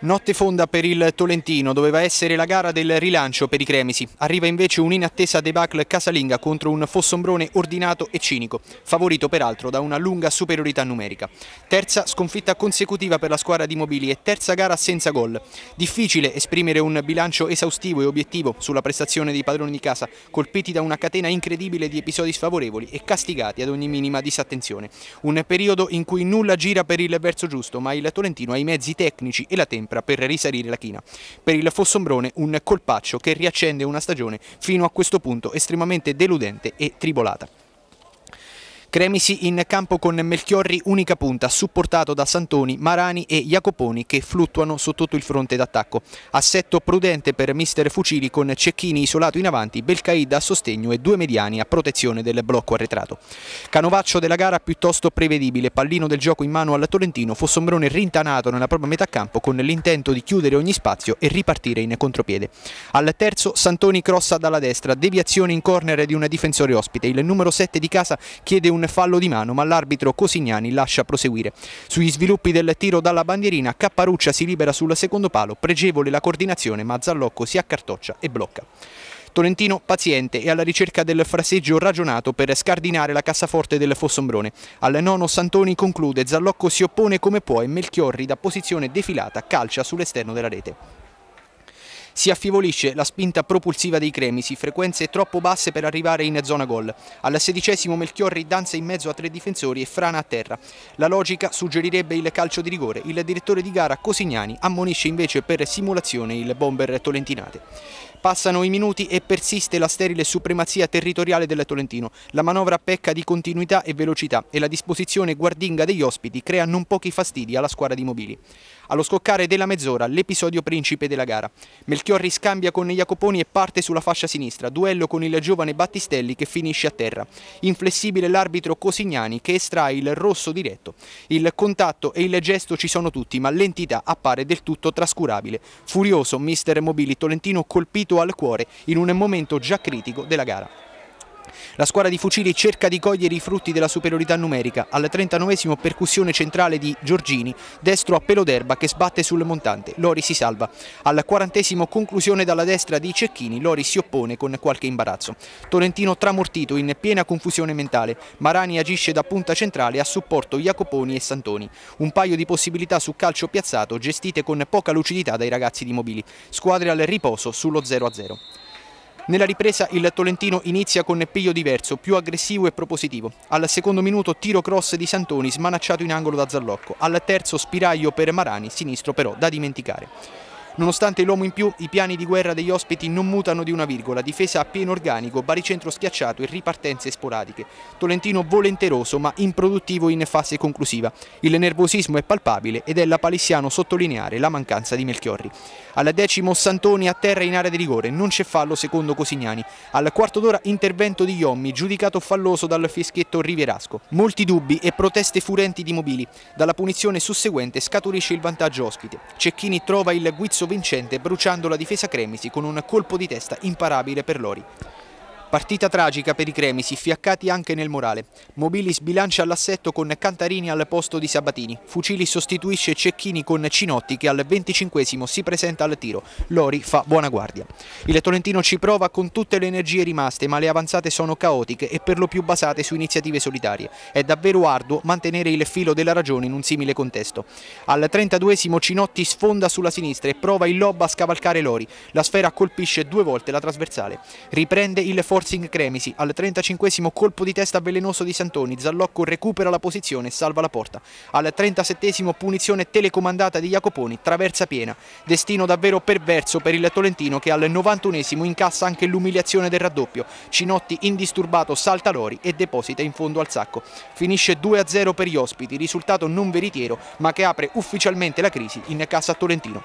Notte fonda per il Tolentino, doveva essere la gara del rilancio per i cremisi. Arriva invece un'inattesa debacle casalinga contro un Fossombrone ordinato e cinico, favorito peraltro da una lunga superiorità numerica. Terza sconfitta consecutiva per la squadra di Mobili e terza gara senza gol. Difficile esprimere un bilancio esaustivo e obiettivo sulla prestazione dei padroni di casa, colpiti da una catena incredibile di episodi sfavorevoli e castigati ad ogni minima disattenzione. Un periodo in cui nulla gira per il verso giusto, ma il Tolentino ha i mezzi tecnici e la tempo tempra per risalire la china. Per il Fossombrone un colpaccio che riaccende una stagione fino a questo punto estremamente deludente e tribolata. Cremisi in campo con Melchiorri unica punta, supportato da Santoni, Marani e Jacoponi che fluttuano su tutto il fronte d'attacco. Assetto prudente per mister Fucili con Cecchini isolato in avanti, Belcaid a sostegno e due mediani a protezione del blocco arretrato. Canovaccio della gara piuttosto prevedibile, pallino del gioco in mano al Tolentino, fu sombrone rintanato nella propria metà campo con l'intento di chiudere ogni spazio e ripartire in contropiede. Al terzo Santoni crossa dalla destra, deviazione in corner di un difensore ospite, il numero 7 di casa chiede un un fallo di mano, ma l'arbitro Cosignani lascia proseguire. Sugli sviluppi del tiro dalla bandierina, Capparuccia si libera sul secondo palo, pregevole la coordinazione, ma Zallocco si accartoccia e blocca. Tolentino paziente e alla ricerca del fraseggio ragionato per scardinare la cassaforte del Fossombrone. Al nono Santoni conclude, Zallocco si oppone come può e Melchiorri da posizione defilata calcia sull'esterno della rete. Si affievolisce la spinta propulsiva dei cremisi, frequenze troppo basse per arrivare in zona gol. Al sedicesimo Melchiorri danza in mezzo a tre difensori e frana a terra. La logica suggerirebbe il calcio di rigore. Il direttore di gara Cosignani ammonisce invece per simulazione il bomber Tolentinate. Passano i minuti e persiste la sterile supremazia territoriale del Tolentino. La manovra pecca di continuità e velocità e la disposizione guardinga degli ospiti crea non pochi fastidi alla squadra di Mobili. Allo scoccare della mezz'ora l'episodio principe della gara. Melchiorri scambia con Jacoponi e parte sulla fascia sinistra, duello con il giovane Battistelli che finisce a terra. Inflessibile l'arbitro Cosignani che estrae il rosso diretto. Il contatto e il gesto ci sono tutti ma l'entità appare del tutto trascurabile. Furioso mister Mobili Tolentino colpito colpito al cuore in un momento già critico della gara. La squadra di Fucili cerca di cogliere i frutti della superiorità numerica al 39 percussione centrale di Giorgini, destro a pelo d'erba che sbatte sul montante. Lori si salva. Al 40 conclusione dalla destra di Cecchini, Lori si oppone con qualche imbarazzo. Tolentino tramortito in piena confusione mentale. Marani agisce da punta centrale a supporto Jacoponi e Santoni. Un paio di possibilità su calcio piazzato gestite con poca lucidità dai ragazzi di Mobili. Squadre al riposo sullo 0-0. Nella ripresa il Tolentino inizia con Piglio diverso, più aggressivo e propositivo. Al secondo minuto tiro cross di Santoni smanacciato in angolo da Zallocco. Al terzo spiraglio per Marani, sinistro però da dimenticare. Nonostante l'uomo in più, i piani di guerra degli ospiti non mutano di una virgola, difesa a pieno organico, baricentro schiacciato e ripartenze sporadiche. Tolentino volenteroso ma improduttivo in fase conclusiva. Il nervosismo è palpabile ed è la palissiano sottolineare la mancanza di Melchiorri. Al decimo Santoni a terra in area di rigore, non c'è fallo secondo Cosignani. Al quarto d'ora intervento di Iommi, giudicato falloso dal fischietto Rivierasco. Molti dubbi e proteste furenti di mobili. Dalla punizione susseguente scaturisce il vantaggio ospite. Cecchini trova il guizzo Vincente bruciando la difesa Cremisi con un colpo di testa imparabile per Lori. Partita tragica per i cremisi, fiaccati anche nel morale. Mobili sbilancia l'assetto con Cantarini al posto di Sabatini. Fucili sostituisce Cecchini con Cinotti che al 25 si presenta al tiro. Lori fa buona guardia. Il Tolentino ci prova con tutte le energie rimaste ma le avanzate sono caotiche e per lo più basate su iniziative solitarie. È davvero arduo mantenere il filo della ragione in un simile contesto. Al 32 Cinotti sfonda sulla sinistra e prova il lob a scavalcare Lori. La sfera colpisce due volte la trasversale. Riprende il foro forcing Cremisi. Al 35 colpo di testa velenoso di Santoni, Zallocco recupera la posizione e salva la porta. Al 37 punizione telecomandata di Jacoponi, traversa piena. Destino davvero perverso per il Tolentino che al 91 incassa anche l'umiliazione del raddoppio. Cinotti indisturbato salta Lori e deposita in fondo al sacco. Finisce 2-0 per gli ospiti, risultato non veritiero ma che apre ufficialmente la crisi in casa Tolentino.